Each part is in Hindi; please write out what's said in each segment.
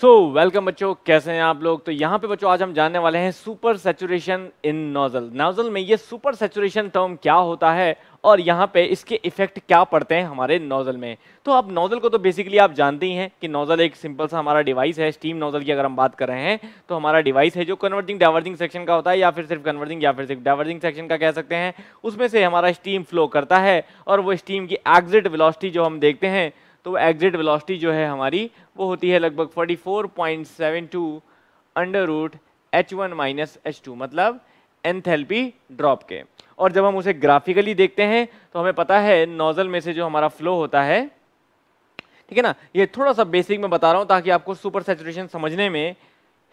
सो so, वेलकम बच्चों कैसे हैं आप लोग तो यहाँ पे बच्चों आज हम जानने वाले हैं super saturation in nozzle nozzle में ये सुपर सेचुरेशन टर्म क्या होता है और यहाँ पे इसके इफेक्ट क्या पड़ते हैं हमारे नोजल में तो आप नोजल को तो बेसिकली आप जानते ही हैं कि नोजल एक सिंपल सा हमारा डिवाइस है स्टीम नोजल की अगर हम बात कर रहे हैं तो हमारा डिवाइस है जो कन्वर्टिंग डाइवर्जिंग सेक्शन का होता है या फिर सिर्फ कन्वर्टिंग या फिर सिर्फ डाइवर्जिंग सेक्शन का कह सकते हैं उसमें से हमारा स्टीम फ्लो करता है और वो स्टीम की एग्जिट विलॉसिटी जो हम देखते हैं तो एग्जिट वेलोसिटी जो है हमारी वो होती है लगभग 44.72 under root H one minus H two मतलब एंथेल्पी ड्रॉप के और जब हम उसे ग्राफिकली देखते हैं तो हमें पता है नोजल में से जो हमारा फ्लो होता है ठीक है ना ये थोड़ा सा बेसिक में बता रहा हूँ ताकि आपको सुपर सेचुरेशन समझने में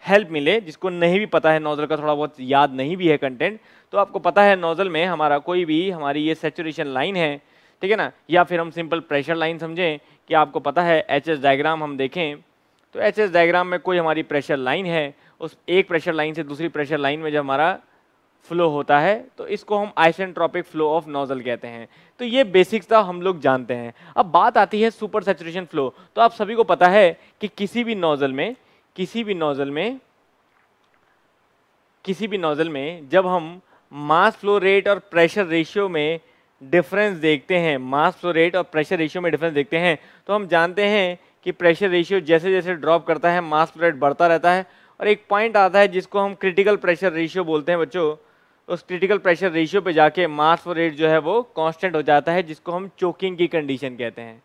हेल्प मिले जिसको नहीं भी पता है नोजल का थोड़ा बहुत याद नहीं भी है कंटेंट तो आपको पता है नोजल में हमारा कोई भी हमारी ये सेचुरेशन लाइन है ठीक है ना या फिर हम सिंपल प्रेशर लाइन समझें कि आपको पता है एच एस डायग्राम हम देखें तो एच एस डायग्राम में कोई हमारी प्रेशर लाइन है उस एक प्रेशर लाइन से दूसरी प्रेशर लाइन में जब हमारा फ्लो होता है तो इसको हम आइसेंट्रॉपिक फ्लो ऑफ नोजल कहते हैं तो ये बेसिक्स था हम लोग जानते हैं अब बात आती है सुपर सेचुरेशन फ्लो तो आप सभी को पता है कि किसी भी नोजल में किसी भी नोजल में किसी भी नोजल में जब हम मास फ्लो रेट और प्रेशर रेशियो में डिफरेंस देखते हैं मास फ्लो रेट और प्रेशर रेशियो में डिफरेंस देखते हैं तो हम जानते हैं कि प्रेशर रेशियो जैसे जैसे ड्रॉप करता है मास फ्लो रेट बढ़ता रहता है और एक पॉइंट आता है जिसको हम क्रिटिकल प्रेशर रेशियो बोलते हैं बच्चों उस क्रिटिकल प्रेशर रेशियो पे जाके मास फ्लो रेट जो है वो कांस्टेंट हो जाता है जिसको हम चोकिंग की कंडीशन कहते हैं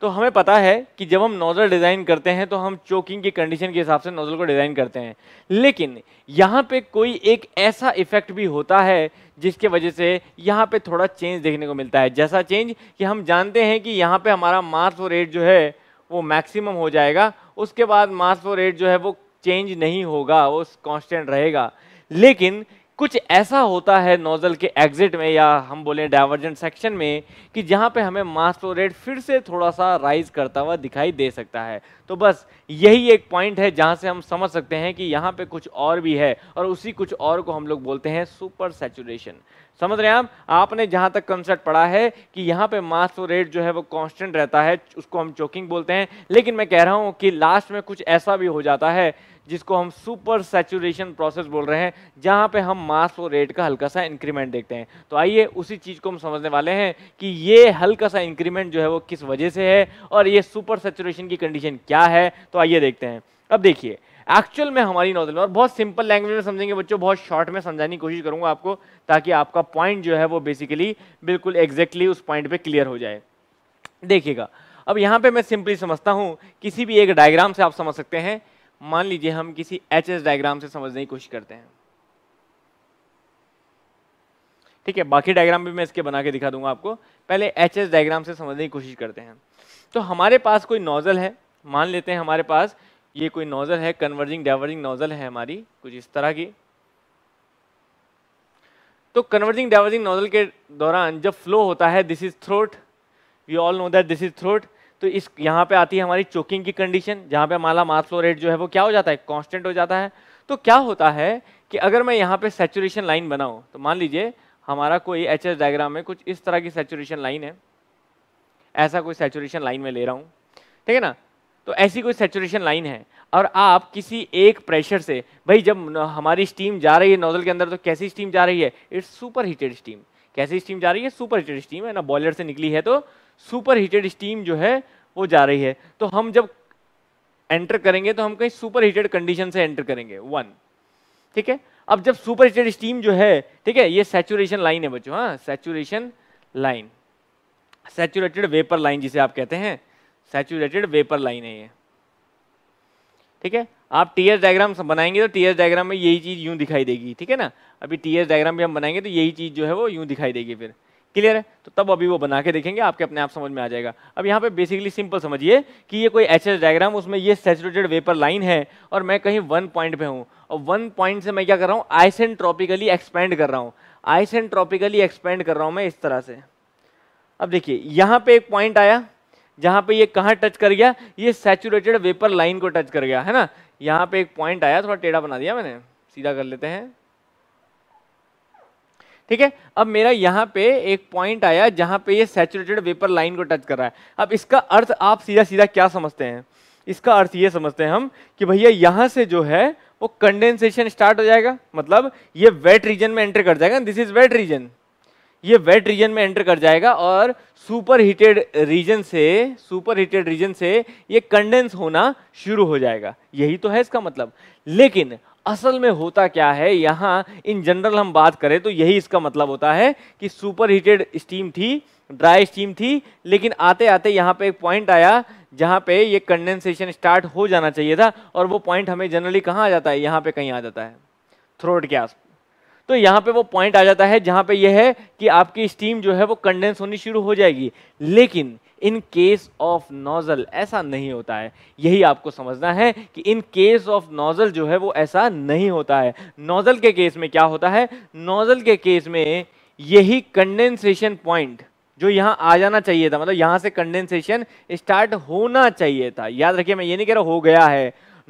तो हमें पता है कि जब हम नोज़ल डिज़ाइन करते हैं तो हम चोकिंग की कंडीशन के हिसाब से नोज़ल को डिज़ाइन करते हैं लेकिन यहाँ पे कोई एक ऐसा इफेक्ट भी होता है जिसके वजह से यहाँ पे थोड़ा चेंज देखने को मिलता है जैसा चेंज कि हम जानते हैं कि यहाँ पे हमारा मास और रेट जो है वो मैक्सिमम हो जाएगा उसके बाद मास और रेट जो है वो चेंज नहीं होगा वो कॉन्स्टेंट रहेगा लेकिन कुछ ऐसा होता है नोज़ल के एग्जिट में या हम बोले डाइवर्जेंट सेक्शन में कि जहां पे हमें मास फ्लो रेट फिर से थोड़ा सा राइज करता हुआ दिखाई दे सकता है तो बस यही एक पॉइंट है जहां से हम समझ सकते हैं कि यहाँ पे कुछ और भी है और उसी कुछ और को हम लोग बोलते हैं सुपर सेचुरेशन समझ रहे हैं आप आपने जहाँ तक कंसेप्ट पढ़ा है कि यहाँ पे मास फ्लो रेट जो है वो कांस्टेंट रहता है उसको हम चोकिंग बोलते हैं लेकिन मैं कह रहा हूँ कि लास्ट में कुछ ऐसा भी हो जाता है जिसको हम सुपर सेचुरेशन प्रोसेस बोल रहे हैं जहाँ पे हम मास और रेट का हल्का सा इंक्रीमेंट देखते हैं तो आइए उसी चीज़ को हम समझने वाले हैं कि ये हल्का सा इंक्रीमेंट जो है वो किस वजह से है और ये सुपर सेचुरेशन की कंडीशन क्या है तो आइए देखते हैं अब देखिए एक्चुअल में हमारी नॉजल में और बहुत सिंपल लैंग्वेज में समझेंगे बच्चों बहुत शॉर्ट में समझाने की कोशिश करूंगा आपको ताकि आपका पॉइंट जो है वो बेसिकली बिल्कुल एग्जैक्टली उस पॉइंट पे क्लियर हो जाए देखिएगा अब यहाँ पे मैं सिंपली समझता हूँ किसी भी एक डायग्राम से आप समझ सकते हैं मान लीजिए हम किसी एच एस डायग्राम से समझने की कोशिश करते हैं ठीक है बाकी डायग्राम भी मैं इसके बना के दिखा दूंगा आपको पहले एच एस डायग्राम से समझने की कोशिश करते हैं तो हमारे पास कोई नोज़ल है मान लेते हैं हमारे पास ये कोई नोज़ल है कन्वर्जिंग डाइवर्जिंग नोज़ल है हमारी कुछ इस तरह की तो कन्वर्जिंग डाइवर्जिंग नोज़ल के दौरान जब फ्लो होता है this is throat we all know that this is throat तो इस यहाँ पे आती है हमारी चोकिंग की कंडीशन जहाँ पे हमारा मास फ्लो रेट जो है वो क्या हो जाता है कांस्टेंट हो जाता है तो क्या होता है कि अगर मैं यहाँ पे सेचुरेशन लाइन बनाऊँ तो मान लीजिए हमारा कोई एच डायग्राम में कुछ इस तरह की सेचुरेशन लाइन है ऐसा कोई सेचुरेशन लाइन में ले रहा हूँ ठीक है ना तो ऐसी कोई सेचुरेशन लाइन है और आप किसी एक प्रेशर से भाई जब हमारी स्टीम जा रही है नोजल के अंदर तो कैसी स्टीम जा रही है इट्स सुपर हीटेड स्टीम कैसी स्टीम जा रही है सुपर हीटेड स्टीम है ना बॉयलर से निकली है तो सुपर हीटेड स्टीम जो है वो जा रही है तो हम जब एंटर करेंगे तो हम कहीं सुपर हीटेड कंडीशन से एंटर करेंगे वन ठीक है अब जब सुपर हीटेड स्टीम जो है ठीक है ये सेचुरेशन लाइन है बच्चों हाँ saturation line saturated vapour line जिसे आप कहते हैं सेचुरेटेड वेपर लाइन है ये ठीक है आप टी एस डायग्राम बनाएंगे तो टी एस डायग्राम में यही चीज़ यूँ दिखाई देगी ठीक है ना अभी टी एस डायग्राम भी हम बनाएंगे तो यही चीज़ जो है वो यूँ दिखाई देगी फिर क्लियर है तो तब अभी वो बना के देखेंगे आपके अपने आप समझ में आ जाएगा अब यहाँ पे बेसिकली सिंपल समझिए कि ये कोई एच एस डायग्राम उसमें ये सेचुरेटेड वेपर लाइन है और मैं कहीं वन पॉइंट पे हूँ और वन पॉइंट से मैं क्या कर रहा हूँ आइसन ट्रॉपिकली एक्सपेंड कर रहा हूँ ट्रॉपिकली एक्सपेंड कर रहा हूँ मैं इस तरह से अब देखिए यहाँ पे एक पॉइंट आया जहां पे ये कहाँ टच कर गया ये सैचुरेटेड वेपर लाइन को टच कर गया है ना यहाँ पे एक पॉइंट आया थोड़ा टेढ़ा बना दिया मैंने सीधा कर लेते हैं ठीक है अब मेरा यहाँ पे एक पॉइंट आया जहां पे ये सैचुरेटेड वेपर लाइन को टच कर रहा है अब इसका अर्थ आप सीधा सीधा क्या समझते हैं इसका अर्थ ये समझते हैं हम कि भैया यहां से जो है वो कंडेंसेशन स्टार्ट हो जाएगा मतलब ये वेट रीजन में एंटर कर जाएगा दिस इज वेट रीजन ये वेट रीजन में एंटर कर जाएगा और सुपर हीटेड रीजन से सुपर हीटेड रीजन से ये कंडेंस होना शुरू हो जाएगा यही तो है इसका मतलब लेकिन असल में होता क्या है यहाँ इन जनरल हम बात करें तो यही इसका मतलब होता है कि सुपर हीटेड स्टीम थी ड्राई स्टीम थी लेकिन आते आते यहाँ पे एक पॉइंट आया जहाँ पे ये कंडेंसेशन स्टार्ट हो जाना चाहिए था और वो पॉइंट हमें जनरली कहाँ आ जाता है यहाँ पे कहीं आ जाता है थ्रोट के आसपास तो यहाँ पे वो पॉइंट आ जाता है जहाँ पे यह है कि आपकी स्टीम जो है वो कंडेंस होनी शुरू हो जाएगी लेकिन इन केस ऑफ नोज़ल ऐसा नहीं होता है यही आपको समझना है कि इन केस ऑफ नोज़ल जो है वो ऐसा नहीं होता है नोज़ल के केस में क्या होता है नोज़ल के केस में यही कंडेंसेशन पॉइंट जो यहाँ आ जाना चाहिए था मतलब यहाँ से कंडेंसेशन स्टार्ट होना चाहिए था याद रखिए मैं ये नहीं कह रहा हो गया है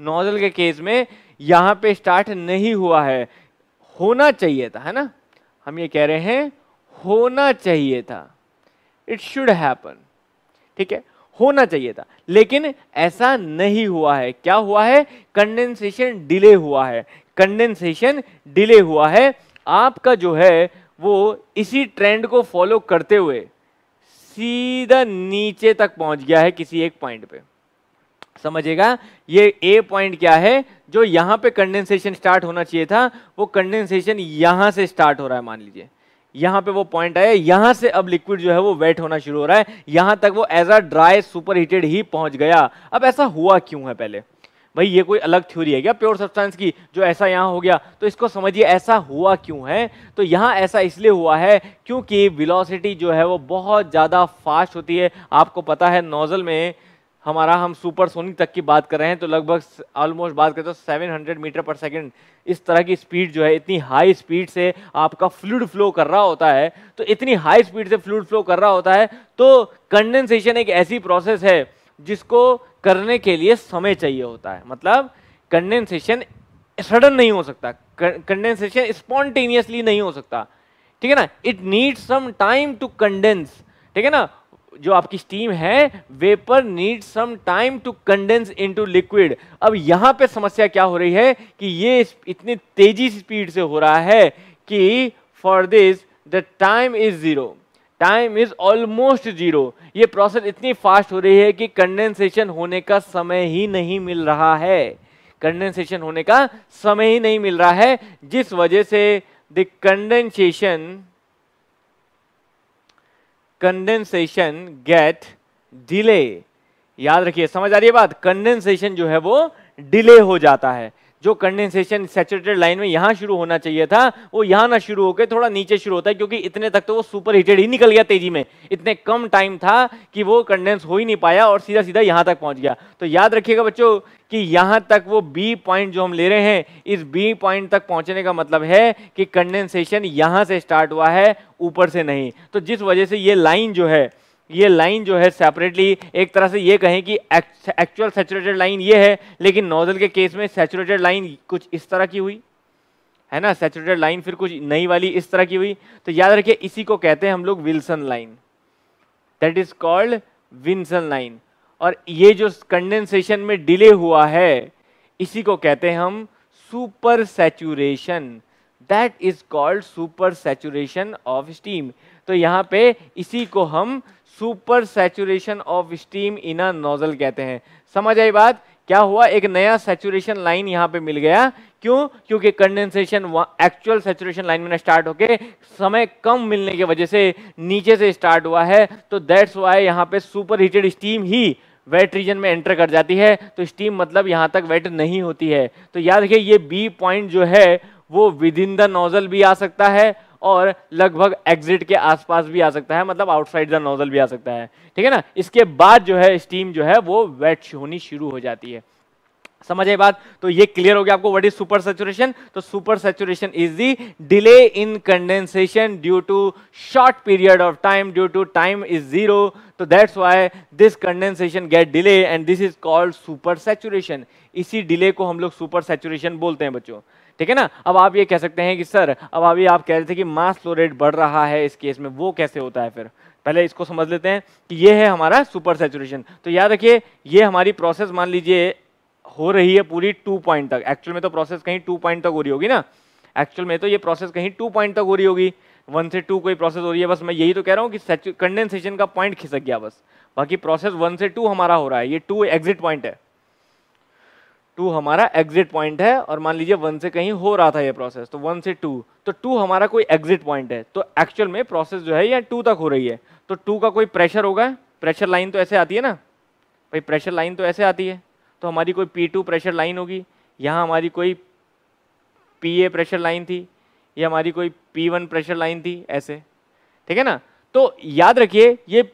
नोजल के केस में यहाँ पे स्टार्ट नहीं हुआ है होना चाहिए था है ना हम ये कह रहे हैं होना चाहिए था इट शुड हैपन ठीक है होना चाहिए था लेकिन ऐसा नहीं हुआ है क्या हुआ है कंडेंसेशन डिले हुआ है कंडेंसेशन डिले हुआ है आपका जो है वो इसी ट्रेंड को फॉलो करते हुए सीधा नीचे तक पहुंच गया है किसी एक पॉइंट पे समझेगा ये ए पॉइंट क्या है जो यहाँ पे कंडेंसेशन स्टार्ट होना चाहिए था वो कंडेंसेशन यहाँ से स्टार्ट हो रहा है मान लीजिए यहाँ पे वो पॉइंट आया यहां से अब लिक्विड जो है वो वेट होना शुरू हो रहा है यहां तक वो as a dry super heated ही पहुंच गया अब ऐसा हुआ क्यों है पहले भाई ये कोई अलग थ्योरी है क्या प्योर सब्सटेंस की जो ऐसा यहाँ हो गया तो इसको समझिए ऐसा हुआ क्यों है तो यहाँ ऐसा इसलिए हुआ है क्योंकि वेलोसिटी जो है वो बहुत ज़्यादा फास्ट होती है आपको पता है नोजल में हमारा हम सुपरसोनिक तक की बात कर रहे हैं तो लगभग ऑलमोस्ट बात करें तो 700 मीटर पर सेकंड इस तरह की स्पीड जो है इतनी हाई स्पीड से आपका फ्लूड फ्लो कर रहा होता है तो इतनी हाई स्पीड से फ्लूड फ्लो कर रहा होता है तो कंडेंसेशन एक ऐसी प्रोसेस है जिसको करने के लिए समय चाहिए होता है मतलब कंडेंसेशन सडन नहीं हो सकता कंडेंसेशन स्पॉन्टेनियसली नहीं हो सकता ठीक है ना it need some time to condense ठीक है ना जो आपकी स्टीम है vapour need some time to condense into liquid अब यहां पे समस्या क्या हो रही है कि ये इतनी तेजी स्पीड से हो रहा है कि for this the time is zero time is almost zero ये प्रोसेस इतनी फास्ट हो रही है कि कंडेंसेशन होने का समय ही नहीं मिल रहा है कंडेंसेशन होने का समय ही नहीं मिल रहा है जिस वजह से the condensation condensation get delay याद रखिए समझ आ रही है बात कंडेंसेशन जो है वो डिले हो जाता है जो कंडेंसेशन सेचुरेटेड लाइन में यहां शुरू होना चाहिए था वो यहां ना शुरू होकर थोड़ा नीचे शुरू होता है क्योंकि इतने तक तो वो सुपर हीटेड ही निकल गया तेजी में इतने कम टाइम था कि वो कंडेंस हो ही नहीं पाया और सीधा सीधा यहां तक पहुंच गया तो याद रखिएगा बच्चों कि यहां तक वो बी पॉइंट जो हम ले रहे हैं इस बी पॉइंट तक पहुंचने का मतलब है कि कंडेंसेशन यहां से स्टार्ट हुआ है ऊपर से नहीं तो जिस वजह से ये लाइन जो है ये लाइन जो है सेपरेटली एक तरह से ये कहें कि एक्चुअल सेचुरेटेड लाइन ये है लेकिन नोजल के केस में सेचुरेटेड लाइन कुछ इस तरह की हुई है ना सेचुरेटेड लाइन फिर कुछ नई वाली इस तरह की हुई तो याद रखिए इसी को कहते हैं हम लोग Wilson line that is called Wilson line और ये जो कंडेंसेशन में डिले हुआ है इसी को कहते हैं हम super saturation that is called super saturation of steam तो यहाँ पे इसी को हम super saturation of steam in a nozzle कहते हैं समझ आई बात क्या हुआ एक नया सेचुरेशन लाइन यहां पे मिल गया क्यों क्योंकि कंडेंसेशन एक्चुअल सेचुरेशन लाइन में ना स्टार्ट होके समय कम मिलने की वजह से नीचे से स्टार्ट हुआ है तो दैट्स वाई यहां पे सुपर हीटेड स्टीम ही वेट रीजन में एंटर कर जाती है तो स्टीम मतलब यहां तक वेट नहीं होती है तो याद रखिए ये बी पॉइंट जो है वो विद इन द नोजल भी आ सकता है और लगभग एग्जिट के आसपास भी आ सकता है मतलब आउटसाइड द नोजल भी आ सकता है ठीक है ना इसके बाद जो है स्टीम जो है वो वेट होनी शुरू हो जाती है समझ आई बात तो ये क्लियर हो गया आपको व्हाट इज सुपर सेचुरेशन तो super saturation is the delay in condensation due to short period of time due to time is zero तो that's why this condensation get delay and this is called super saturation इसी डिले को हम लोग सुपर सेचुरेशन बोलते हैं बच्चों ठीक है ना अब आप ये कह सकते हैं कि सर अब अभी आप कह रहे थे कि मास फ्लो तो रेट बढ़ रहा है इस केस में वो कैसे होता है फिर पहले इसको समझ लेते हैं कि ये है हमारा सुपर सेचुरेशन तो याद रखिए ये हमारी प्रोसेस मान लीजिए हो रही है पूरी टू पॉइंट तक एक्चुअल में तो प्रोसेस कहीं टू पॉइंट तक हो रही होगी ना एक्चुअल में तो ये प्रोसेस कहीं टू पॉइंट तक हो रही होगी वन से टू कोई प्रोसेस हो रही है बस मैं यही तो कह रहा हूँ कि कंडेंसेशन का पॉइंट खिसक गया बस बाकी प्रोसेस वन से टू हमारा हो रहा है ये टू एग्जिट पॉइंट है टू हमारा एग्जिट पॉइंट है और मान लीजिए वन से कहीं हो रहा था ये प्रोसेस तो वन से टू तो टू हमारा कोई एग्जिट पॉइंट है तो एक्चुअल में प्रोसेस जो है यहाँ टू तक हो रही है तो टू का कोई प्रेशर होगा प्रेशर लाइन तो ऐसे आती है ना भाई प्रेशर लाइन तो ऐसे आती है तो हमारी कोई पी टू प्रेशर लाइन होगी यहाँ हमारी कोई पी ए प्रेशर लाइन थी या हमारी कोई पी वन प्रेशर लाइन थी ऐसे ठीक है ना तो याद रखिए ये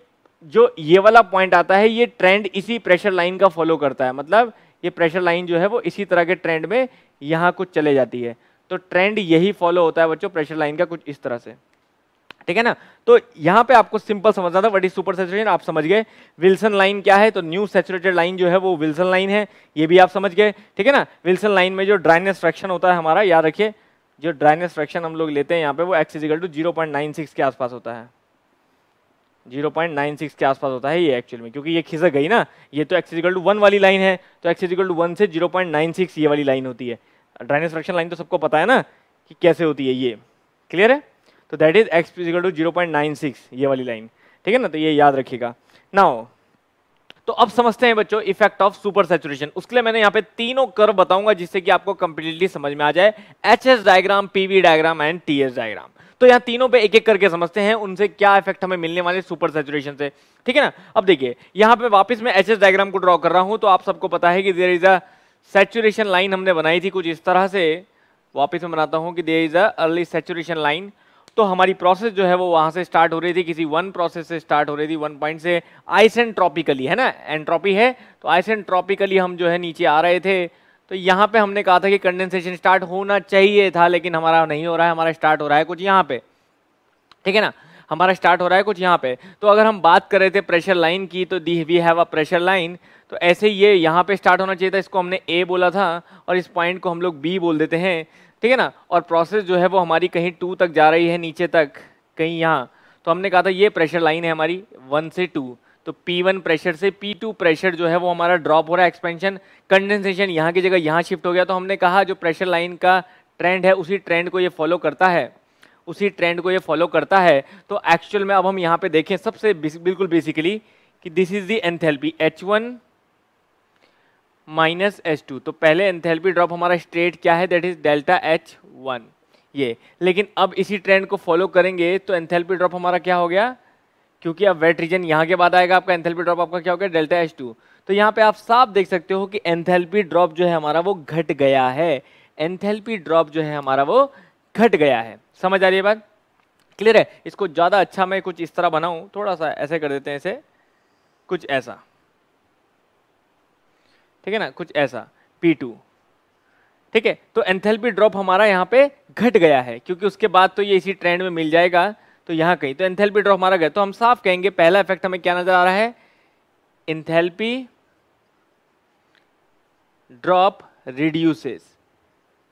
जो ये वाला पॉइंट आता है ये ट्रेंड इसी प्रेशर लाइन का फॉलो करता है मतलब ये प्रेशर लाइन जो है वो इसी तरह के ट्रेंड में यहाँ कुछ चले जाती है तो ट्रेंड यही फॉलो होता है बच्चों प्रेशर लाइन का कुछ इस तरह से ठीक है ना तो यहाँ पे आपको सिंपल समझना था वट इज सुपर सेचुरेशन आप समझ गए विल्सन लाइन क्या है तो न्यू सेचुरेटेड लाइन जो है वो विल्सन लाइन है ये भी आप समझ गए ठीक है ना विल्सन लाइन में जो ड्राइनेस फ्रैक्शन होता है हमारा याद रखिए जो ड्राइनेस फ्रैक्शन हम लोग लेते हैं यहाँ पे वो एक्स इजिकल टू जीरो के आसपास होता है 0.96 के आसपास होता है ये एक्चुअल में क्योंकि ये खिसक गई ना ये तो एक्सिजिकल टू वन वाली लाइन है तो एक्सिजिकल टू वन से 0.96 ये वाली लाइन होती है ड्राइनेस फ्रैक्शन लाइन तो सबको पता है ना कि कैसे होती है ये क्लियर है तो that is X to zero ये वाली लाइन ठीक है ना तो ये याद रखिएगा नाउ तो अब समझते हैं बच्चों इफेक्ट ऑफ सुपर सेचुरेशन उसके लिए मैंने यहाँ पे तीनों कर्व बताऊंगा जिससे कि आपको कंप्लीटली समझ में आ जाए H S diagram PV diagram and T S diagram तो यहाँ तीनों पे एक एक करके समझते हैं उनसे क्या इफेक्ट हमें मिलने वाले सुपर सेचुरेशन से ठीक है ना अब देखिए यहाँ पे वापिस मैं एच एस डायग्राम को ड्रॉ कर रहा हूँ तो आप सबको पता है कि there is a saturation line हमने बनाई थी कुछ इस तरह से वापिस मैं बनाता हूँ कि there is early saturation line तो हमारी प्रोसेस जो है वो वहां से स्टार्ट हो रही थी किसी वन प्रोसेस से स्टार्ट हो रही थी वन पॉइंट से आइसेंट्रॉपिकली है ना एंट्रॉपी है तो आइसेंट्रॉपिकली हम जो है नीचे आ रहे थे तो यहाँ पे हमने कहा था कि कंडेंसेशन स्टार्ट होना चाहिए था लेकिन हमारा नहीं हो रहा है हमारा स्टार्ट हो रहा है कुछ यहाँ पे ठीक है ना हमारा स्टार्ट हो रहा है कुछ यहाँ पे तो अगर हम बात कर रहे थे प्रेशर लाइन की तो the we have a pressure line तो ऐसे ये यहाँ पे स्टार्ट होना चाहिए था इसको हमने ए बोला था और इस पॉइंट को हम लोग बी बोल देते हैं ठीक है ना और प्रोसेस जो है वो हमारी कहीं टू तक जा रही है नीचे तक कहीं यहाँ तो हमने कहा था ये प्रेशर लाइन है हमारी वन से टू तो P1 प्रेशर से P2 प्रेशर जो है वो हमारा ड्रॉप हो रहा है एक्सपेंशन कंडेंसेशन यहाँ की जगह यहाँ शिफ्ट हो गया तो हमने कहा जो प्रेशर लाइन का ट्रेंड है उसी ट्रेंड को ये फॉलो करता है उसी ट्रेंड को ये फॉलो करता है तो एक्चुअल में अब हम यहाँ पे देखें सबसे बिल्कुल बेसिकली कि this is the enthalpy H one minus H two तो पहले एंथेल्पी ड्रॉप हमारा स्ट्रेट क्या है that is delta H one ये लेकिन अब इसी ट्रेंड को फॉलो करेंगे तो एंथेल्पी ड्रॉप हमारा क्या हो गया क्योंकि अब वेट रीजन यहाँ के बाद आएगा आपका एंथेल्पी ड्रॉप आपका क्या हो गया डेल्टा एच टू तो यहाँ पे आप साफ देख सकते हो कि एंथेल्पी ड्रॉप जो है हमारा वो घट गया है एंथेल्पी ड्रॉप जो है हमारा वो घट गया है समझ आ रही है बात क्लियर है इसको ज़्यादा अच्छा मैं कुछ इस तरह बनाऊँ थोड़ा सा ऐसे कर देते हैं इसे कुछ ऐसा ठीक है ना कुछ ऐसा P2 ठीक है तो एंथेल्पी ड्रॉप हमारा यहाँ पे घट गया है क्योंकि उसके बाद तो ये इसी ट्रेंड में मिल जाएगा तो यहाँ कहीं तो एंथेल्पी ड्रॉप हमारा गया तो हम साफ कहेंगे पहला इफेक्ट हमें क्या नजर आ रहा है enthalpy drop reduces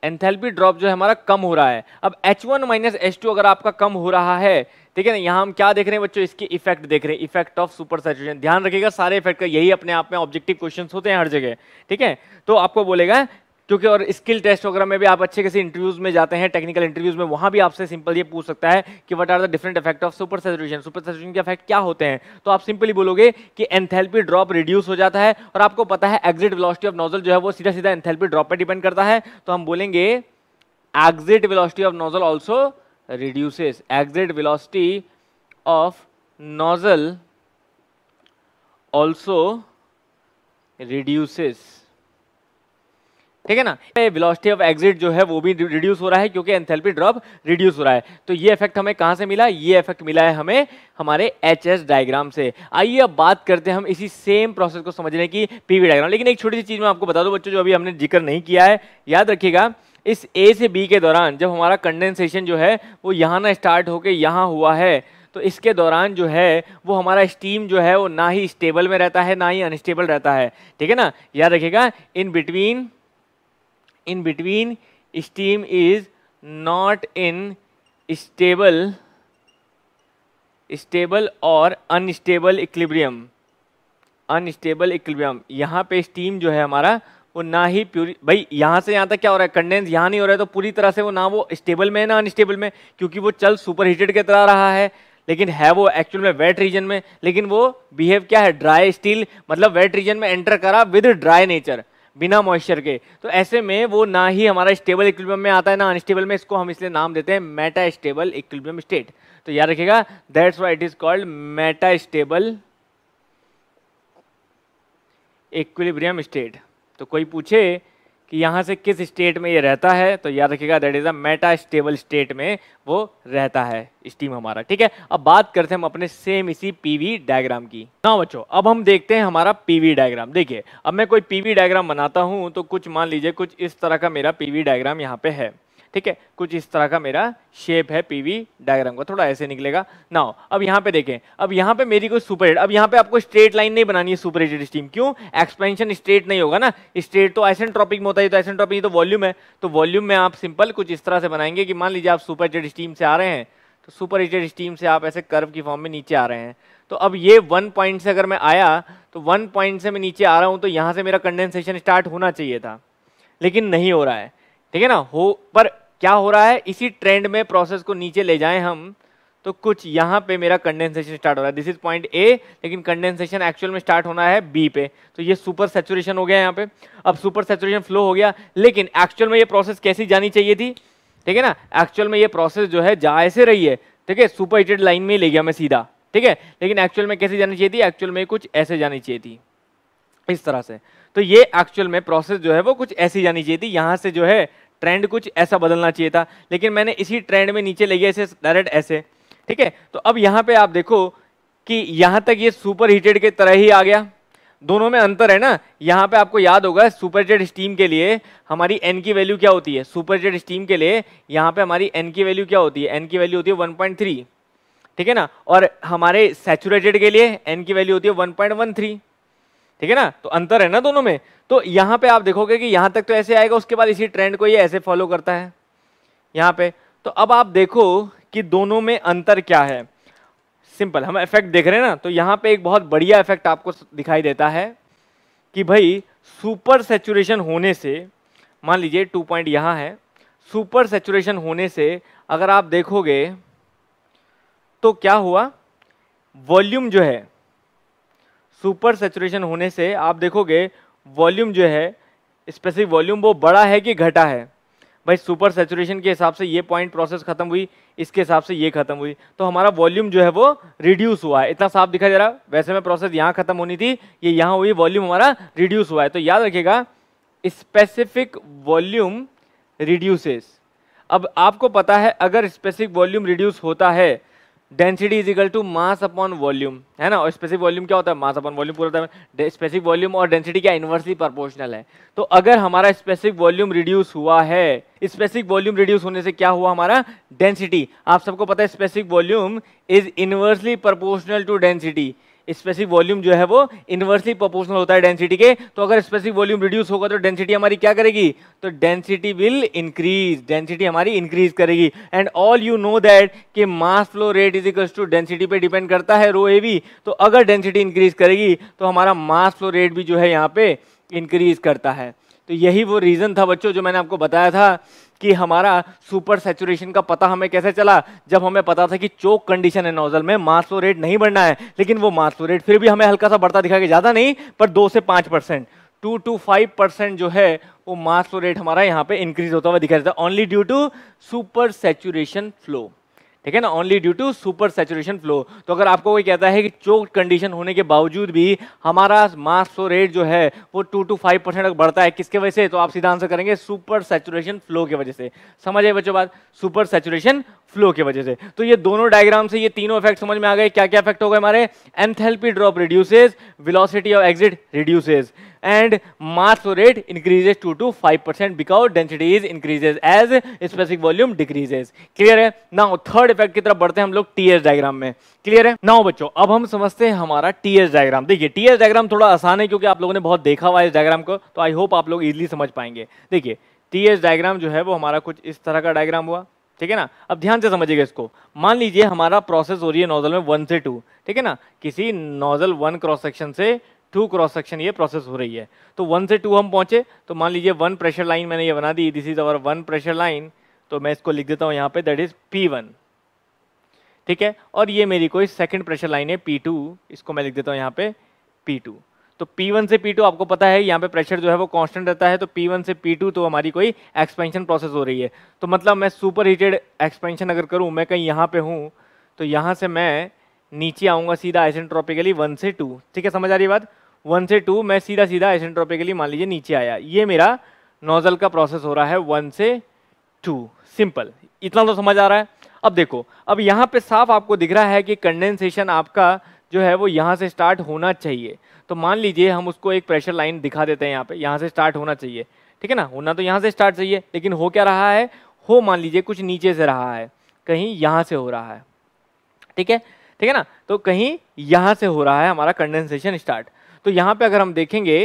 enthalpy drop जो है हमारा कम हो रहा है अब H one minus H two अगर आपका कम हो रहा है ठीक है ना यहाँ हम क्या देख रहे हैं बच्चों इसके इफेक्ट देख रहे हैं इफेक्ट ऑफ सुपर सैचुरेशन ध्यान रखिएगा सारे इफेक्ट का यही अपने आप में ऑब्जेक्टिव क्वेश्चन होते हैं हर जगह ठीक है तो आपको बोलेगा क्योंकि और स्किल टेस्ट वगैरह में भी आप अच्छे किसी इंटरव्यूज में जाते हैं टेक्निकल इंटरव्यूज में वहाँ भी आपसे सिंपल ये पूछ सकता है कि what are the different effect of supersaturation supersaturation के इफेक्ट क्या होते हैं तो आप सिंपली बोलोगे कि एंथेल्पी ड्रॉप रिड्यूस हो जाता है और आपको पता है एग्जिट वेलोसिटी ऑफ नोजल जो है वो सीधा सीधा एंथेल्पी ड्रॉप पर डिपेंड करता है तो हम बोलेंगे exit velocity of nozzle also reduces exit velocity of nozzle also reduces ठीक है ना वेलोसिटी ऑफ एग्जिट जो है वो भी रिड्यूस हो रहा है क्योंकि एंथैल्पी ड्रॉप रिड्यूस हो रहा है तो ये इफेक्ट हमें कहाँ से मिला ये इफेक्ट मिला है हमें हमारे एच एस डायग्राम से आइए अब बात करते हैं हम इसी सेम प्रोसेस को समझने की पीवी डायग्राम लेकिन एक छोटी सी चीज़ मैं आपको बता दूं बच्चों जो अभी हमने जिक्र नहीं किया है याद रखिएगा इस ए से बी के दौरान जब हमारा कंडेंसेशन जो है वो यहाँ ना स्टार्ट होकर यहाँ हुआ है तो इसके दौरान जो है वो हमारा स्टीम जो है वो ना ही स्टेबल में रहता है ना ही अनस्टेबल रहता है ठीक है ना याद रखिएगा in between in between steam is not in stable stable और अनस्टेबल इक्लिब्रियम अनस्टेबल इक्लिब्रियम यहाँ पे स्टीम जो है हमारा वो ना ही प्योरी भाई यहाँ से यहाँ तक क्या हो रहा है कंडेंस यहाँ नहीं हो रहा है तो पूरी तरह से वो ना वो स्टेबल में है ना अनस्टेबल में क्योंकि वो चल सुपर हीटेड के तरह रहा है लेकिन है वो एक्चुअल में वेट रीजन में लेकिन वो बिहेव क्या है ड्राई स्टील मतलब वेट रीजन में एंटर करा विद ड्राई नेचर बिना मॉइस्चर के तो ऐसे में वो ना ही हमारा स्टेबल इक्विबियम में आता है ना अनस्टेबल में इसको हम इसलिए नाम देते हैं मेटा स्टेबल इक्विबियम स्टेट तो याद रखिएगा that's why it is called metastable equilibrium state तो कोई पूछे कि यहाँ से किस स्टेट में ये रहता है तो याद रखिएगा that is a metastable state में वो रहता है स्टीम हमारा ठीक है अब बात करते हैं हम अपने सेम इसी पीवी डायग्राम की ना बच्चों अब हम देखते हैं हमारा पीवी डायग्राम देखिए अब मैं कोई पीवी डायग्राम बनाता हूँ तो कुछ मान लीजिए कुछ इस तरह का मेरा पीवी डायग्राम यहाँ पे है ठीक है कुछ इस तरह का मेरा शेप है पीवी डायग्राम का थोड़ा ऐसे निकलेगा ना अब यहाँ पे देखें अब यहाँ पे मेरी कोई सुपर हेड अब यहाँ पे आपको स्ट्रेट लाइन नहीं बनानी है सुपर हेडेड स्टीम क्यों एक्सपेंशन स्ट्रेट नहीं होगा ना स्ट्रेट तो आइसेंट्रॉपिक में होता है तो आइसेंट्रॉपिक तो वॉल्यूम है तो वॉल्यूम में आप सिंपल कुछ इस तरह से बनाएंगे कि मान लीजिए आप सुपर हेडेड स्टीम से आ रहे हैं तो सुपर हेडेड स्टीम से आप ऐसे कर्व की फॉर्म में नीचे आ रहे हैं तो अब ये वन पॉइंट से अगर मैं आया तो वन पॉइंट से मैं नीचे आ रहा हूँ तो यहाँ से मेरा कंडेंसेशन स्टार्ट होना चाहिए था लेकिन नहीं हो रहा है ठीक है ना हो पर क्या हो रहा है इसी ट्रेंड में प्रोसेस को नीचे ले जाएं हम तो कुछ यहाँ पे मेरा कंडेंसेशन स्टार्ट हो रहा है दिस इज पॉइंट ए लेकिन कंडेंसेशन एक्चुअल में स्टार्ट होना है बी पे तो ये सुपर सेचुरेशन हो गया यहाँ पे अब सुपर सेचुरेशन फ्लो हो गया लेकिन एक्चुअल में ये प्रोसेस कैसी जानी चाहिए थी ठीक है ना एक्चुअल में ये प्रोसेस जो है जा ऐसे रही है ठीक है सुपर हीटेड लाइन में ले गया मैं सीधा ठीक है लेकिन एक्चुअल में कैसे जानी चाहिए थी एक्चुअल में कुछ ऐसे जानी चाहिए थी इस तरह से तो ये एक्चुअल में प्रोसेस जो है वो कुछ ऐसी जानी चाहिए थी यहाँ से जो है ट्रेंड कुछ ऐसा बदलना चाहिए था लेकिन मैंने इसी ट्रेंड में नीचे ले गया इसे डायरेक्ट ऐसे ठीक है तो अब यहाँ पे आप देखो कि यहाँ तक ये सुपर हीटेड के तरह ही आ गया दोनों में अंतर है ना यहाँ पे आपको याद होगा सुपर जेड स्टीम के लिए हमारी एन की वैल्यू क्या होती है सुपर जेड स्टीम के लिए यहाँ पे हमारी एन की वैल्यू क्या होती है एन की वैल्यू होती है वन ठीक है ना और हमारे सेचुरेटेड के लिए एन की वैल्यू होती है वन ठीक है ना तो अंतर है ना दोनों में तो यहां पे आप देखोगे कि यहां तक तो ऐसे आएगा उसके बाद इसी ट्रेंड को ये ऐसे फॉलो करता है यहां पे तो अब आप देखो कि दोनों में अंतर क्या है सिंपल हम इफेक्ट देख रहे हैं ना तो यहां पे एक बहुत बढ़िया इफेक्ट आपको दिखाई देता है कि भाई सुपर सेचुरेशन होने से मान लीजिए टू पॉइंट यहां है सुपर सेचुरेशन होने से अगर आप देखोगे तो क्या हुआ वॉल्यूम जो है सुपर सेचुरेशन होने से आप देखोगे वॉल्यूम जो है स्पेसिफिक वॉल्यूम वो बड़ा है कि घटा है भाई सुपर सेचुरेशन के हिसाब से ये पॉइंट प्रोसेस खत्म हुई इसके हिसाब से ये खत्म हुई तो हमारा वॉल्यूम जो है वो रिड्यूस हुआ है इतना साफ दिखा दे रहा वैसे में प्रोसेस यहाँ खत्म होनी थी ये यहाँ हुई वॉल्यूम हमारा रिड्यूस हुआ है तो याद रखिएगा स्पेसिफिक वॉल्यूम रिड्यूसेस अब आपको पता है अगर स्पेसिफिक वॉल्यूम रिड्यूस होता है density is equal to mass upon volume है ना और स्पेसिफिक वॉल्यूम क्या होता है मास अपॉन वॉल्यूम पूरा स्पेसिफिक वॉल्यूम और डेंसिटी क्या इनवर्सली प्रोपोर्शनल है तो अगर हमारा स्पेसिफिक वॉल्यूम रिड्यूस हुआ है स्पेसिफिक वॉल्यूम रिड्यूस होने से क्या हुआ हमारा डेंसिटी आप सबको पता है specific volume is inversely proportional to density specific volume जो है वो इन्वर्सली प्रोपोर्शनल होता है डेंसिटी के तो अगर स्पेसिफिक वॉल्यूम रिड्यूस होगा तो डेंसिटी हमारी क्या करेगी तो डेंसिटी विल इंक्रीज डेंसिटी हमारी इंक्रीज करेगी and all you know that कि mass flow rate is equal to density पे डिपेंड करता है रो ए भी तो अगर डेंसिटी इंक्रीज करेगी तो हमारा मास फ्लो रेट भी जो है यहाँ पे इंक्रीज करता है तो यही वो रीज़न था बच्चों जो मैंने आपको बताया था कि हमारा सुपर सेचुरेशन का पता हमें कैसे चला जब हमें पता था कि चोक कंडीशन है नोजल में मास फ्लो रेट नहीं बढ़ना है लेकिन वो मास फ्लो रेट फिर भी हमें हल्का सा बढ़ता दिखा कि ज़्यादा नहीं पर दो से पाँच percent two to five percent जो है वो मास फ्लो रेट हमारा यहाँ पे इंक्रीज होता हुआ दिखाई देता है only due to supersaturation flow ठीक है ना only due to supersaturation flow तो अगर आपको कोई कहता है कि चोक कंडीशन होने के बावजूद भी हमारा मास फ्लो रेट जो है वो टू टू फाइव परसेंट तक बढ़ता है किसके वजह से तो आप सीधा आंसर करेंगे सुपर सेचुरेशन फ्लो की वजह से समझ आए बच्चों बात सुपर सेचुरेशन फ्लो की वजह से तो ये दोनों डायग्राम से ये तीनों इफेक्ट समझ में आ गए क्या क्या इफेक्ट हो गए हमारे enthalpy drop reduces velocity of exit reduces and mass flow rate increases two to 5% because density is increases as specific volume decreases clear है now third effect की तरफ बढ़ते हैं हम लोग TS diagram में clear है now बच्चों अब हम समझते हैं हमारा TS diagram देखिए TS diagram थोड़ा आसान है क्योंकि आप लोगों ने बहुत देखा हुआ इस diagram को तो आई होप आप लोग इजिली समझ पाएंगे देखिए TS diagram जो है वो हमारा कुछ इस तरह का diagram हुआ ठीक है ना अब ध्यान से समझिएगा इसको मान लीजिए हमारा प्रोसेस हो रही है नोजल में वन से टू ठीक है ना किसी नोजल वन क्रॉस सेक्शन से थ्रू क्रॉस सेक्शन ये प्रोसेस हो रही है तो वन से टू हम पहुंचे तो मान लीजिए वन प्रेशर लाइन मैंने ये बना दी this is our one pressure line तो मैं इसको लिख देता हूँ यहाँ पे दैट इज पी वन ठीक है और ये मेरी कोई सेकंड प्रेशर लाइन है पी टू इसको मैं लिख देता हूँ यहाँ पे पी टू तो P1 से P2 आपको पता है यहाँ पे प्रेशर जो है वो कांस्टेंट रहता है तो P1 से P2 तो हमारी कोई एक्सपेंशन प्रोसेस हो रही है तो मतलब मैं सुपर हीटेड एक्सपेंशन अगर करूँ मैं कहीं यहाँ पे हूँ तो यहाँ से मैं नीचे आऊँगा सीधा आइसेंट्रॉपिकली वन से टू ठीक है समझ आ रही बात वन से टू मैं सीधा सीधा आइसेंट्रोपिकली मान लीजिए नीचे आया ये मेरा नोजल का प्रोसेस हो रहा है वन से टू सिंपल इतना तो समझ आ रहा है अब देखो अब यहाँ पे साफ आपको दिख रहा है कि कंडेंसेशन आपका जो है वो यहाँ से स्टार्ट होना चाहिए तो मान लीजिए हम उसको एक प्रेशर लाइन दिखा देते हैं यहाँ पे यहाँ से स्टार्ट होना चाहिए ठीक है ना होना तो यहाँ से स्टार्ट चाहिए लेकिन हो क्या रहा है हो मान लीजिए कुछ नीचे से रहा है कहीं यहाँ से हो रहा है ठीक है ठीक है ना तो कहीं यहाँ से हो रहा है हमारा कंडेंसेशन स्टार्ट तो यहाँ पे अगर हम देखेंगे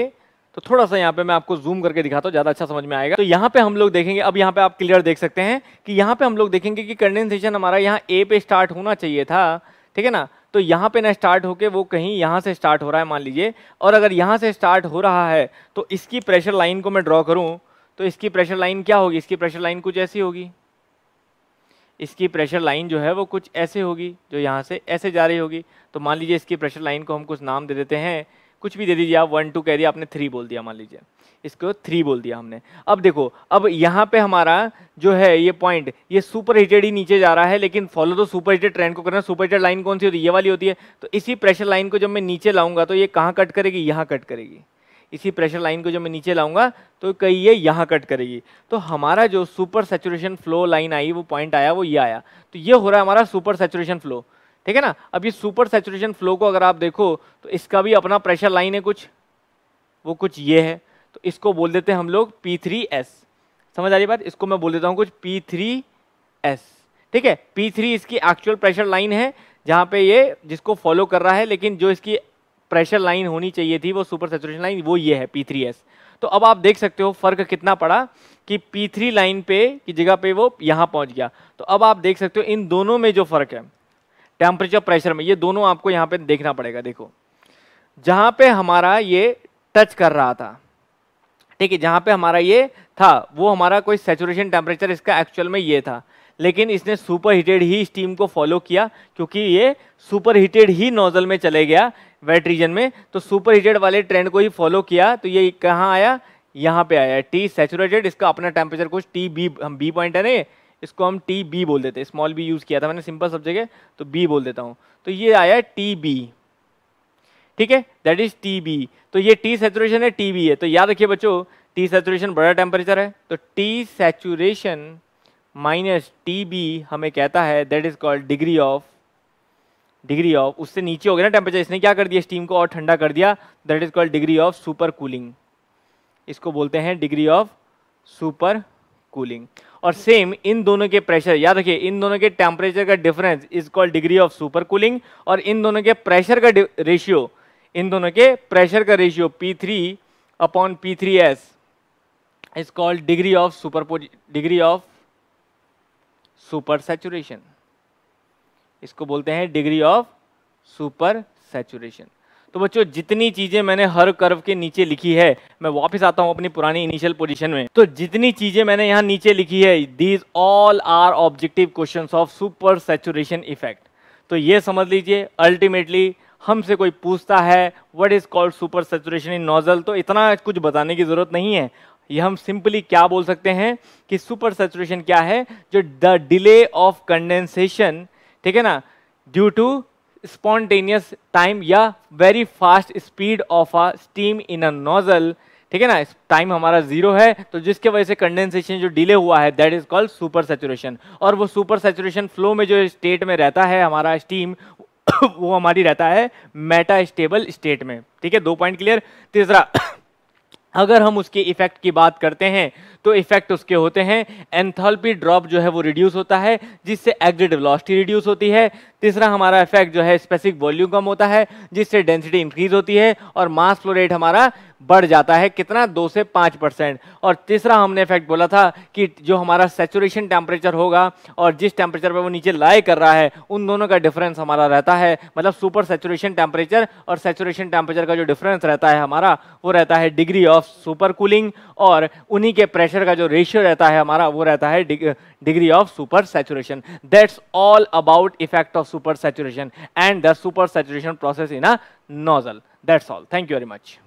तो थोड़ा सा यहाँ पे मैं आपको जूम करके दिखाता हूँ ज़्यादा अच्छा समझ में आएगा तो यहाँ पे हम लोग देखेंगे अब यहाँ पे आप क्लियर देख सकते हैं कि यहाँ पे हम लोग देखेंगे कि कंडेंसेशन हमारा यहाँ ए पे स्टार्ट होना चाहिए था ठीक है ना तो यहाँ पे ना स्टार्ट होके वो कहीं यहाँ से स्टार्ट हो रहा है मान लीजिए और अगर यहाँ से स्टार्ट हो रहा है तो इसकी प्रेशर लाइन को मैं ड्रॉ करूँ तो इसकी प्रेशर लाइन क्या होगी इसकी प्रेशर लाइन कुछ ऐसी होगी इसकी प्रेशर लाइन जो है वो कुछ ऐसे होगी जो यहाँ से ऐसे जा रही होगी तो मान लीजिए इसकी प्रेशर लाइन को हम कुछ नाम दे देते हैं कुछ भी दे दीजिए आप वन टू कह दिया आपने थ्री बोल दिया मान लीजिए इसको थ्री बोल दिया हमने अब देखो अब यहाँ पे हमारा जो है ये पॉइंट ये सुपर हीटेड ही नीचे जा रहा है लेकिन फॉलो तो सुपर हीटेड ट्रेंड को करना सुपर हीटेड लाइन कौन सी होती है ये वाली होती है तो इसी प्रेशर लाइन को जब मैं नीचे लाऊंगा तो ये कहाँ कट करेगी यहाँ कट करेगी इसी प्रेशर लाइन को जब मैं नीचे लाऊंगा तो कही ये यहाँ कट करेगी तो हमारा जो सुपर सेचुरेशन फ्लो लाइन आई वो पॉइंट आया वो ये आया तो ये हो रहा है हमारा सुपर सेचुरेशन फ्लो ठीक है ना अब ये सुपर सेचुरेशन फ्लो को अगर आप देखो तो इसका भी अपना प्रेशर लाइन है कुछ वो कुछ ये है तो इसको बोल देते हैं हम लोग P3S समझ आ रही बात इसको मैं बोल देता हूँ कुछ P3S ठीक है P3 इसकी एक्चुअल प्रेशर लाइन है जहाँ पे ये जिसको फॉलो कर रहा है लेकिन जो इसकी प्रेशर लाइन होनी चाहिए थी वो सुपर सेचुरेशन लाइन वो ये है P3S तो अब आप देख सकते हो फर्क कितना पड़ा कि P3 लाइन पे की जगह पे वो यहाँ पहुँच गया तो अब आप देख सकते हो इन दोनों में जो फर्क है टेम्परेचर प्रेशर में ये दोनों आपको यहाँ पे देखना पड़ेगा देखो जहाँ पे हमारा ये टच कर रहा था ठीक है जहाँ पे हमारा ये था वो हमारा कोई सेचुरेशन टेम्परेचर इसका एक्चुअल में ये था लेकिन इसने सुपर हीटेड ही स्टीम को फॉलो किया क्योंकि ये सुपर हीटेड ही नोजल में चले गया वेट रीजन में तो सुपर हीटेड वाले ट्रेंड को ही फॉलो किया तो ये कहाँ आया यहाँ पे आया टी सेचुरेटेड इसका अपना टेम्परेचर कुछ टी बी हम बी पॉइंट है ना इसको हम टी बी बोल देते हैं स्मॉल बी यूज़ किया था मैंने सिंपल सब जगह तो बी बोल देता हूँ तो ये आया टी बी ठीक है दैट इज टी बी तो ये टी सेचुरेशन है टी बी है तो याद रखिए बच्चों टी सेचुरेशन बड़ा टेम्परेचर है तो T saturation minus T B हमें कहता है that is called degree of degree of उससे नीचे हो गया ना टेम्परेचर इसने क्या कर दिया स्टीम को और ठंडा कर दिया that is called degree of supercooling इसको बोलते हैं डिग्री ऑफ सुपर कूलिंग और सेम इन दोनों के प्रेशर याद रखिए इन दोनों के टेम्परेचर का difference is called degree of supercooling और इन दोनों के प्रेशर का रेशियो इन दोनों के प्रेशर का ratio P three upon P three S is called degree of super degree of supersaturation इसको बोलते हैं डिग्री ऑफ सुपर सैचुरेशन तो बच्चों जितनी चीज़ें मैंने हर कर्व के नीचे लिखी है मैं वापस आता हूँ अपनी पुरानी इनिशियल पोजीशन में तो जितनी चीज़ें मैंने यहाँ नीचे लिखी है these all are objective question of supersaturation effect तो ये समझ लीजिए अल्टीमेटली हमसे कोई पूछता है what is called super saturation in nozzle तो इतना कुछ बताने की ज़रूरत नहीं है ये हम सिंपली क्या बोल सकते हैं कि सुपर सेचुरेशन क्या है जो द डिले ऑफ कंडेंसेशन ठीक है ना ड्यू टू स्पॉन्टेनियस टाइम या very fast speed of a steam in a nozzle ठीक है ना टाइम हमारा जीरो है तो जिसके वजह से कंडेंसेशन जो डिले हुआ है that is called super supersaturation और वो सुपर सेचुरेशन फ्लो में जो स्टेट में रहता है हमारा स्टीम वो हमारी रहता है मेटा स्टेबल स्टेट में ठीक है दो पॉइंट क्लियर तीसरा अगर हम उसके इफेक्ट की बात करते हैं तो इफेक्ट उसके होते हैं एंथल्पी ड्रॉप जो है वो रिड्यूस होता है जिससे एग्जिट वेलोसिटी रिड्यूस होती है तीसरा हमारा इफेक्ट जो है स्पेसिफिक वॉल्यूम कम होता है जिससे डेंसिटी इंक्रीज होती है और मास फ्लो रेट हमारा बढ़ जाता है कितना दो से पाँच परसेंट और तीसरा हमने इफेक्ट बोला था कि जो हमारा सेचुरेशन टेम्परेचर होगा और जिस टेम्परेचर पर वो नीचे लाई कर रहा है उन दोनों का डिफरेंस हमारा रहता है मतलब सुपर सेचुरेशन टेम्परेचर और सेचुरेशन टेम्परेचर का जो डिफरेंस रहता है हमारा वो रहता है डिग्री ऑफ सुपर कूलिंग और उन्हीं के प्रेशर प्रेशर का जो रेशियो रहता है हमारा वो रहता है degree of supersaturation that's all about effect of supersaturation and the supersaturation process in a nozzle that's all thank you very much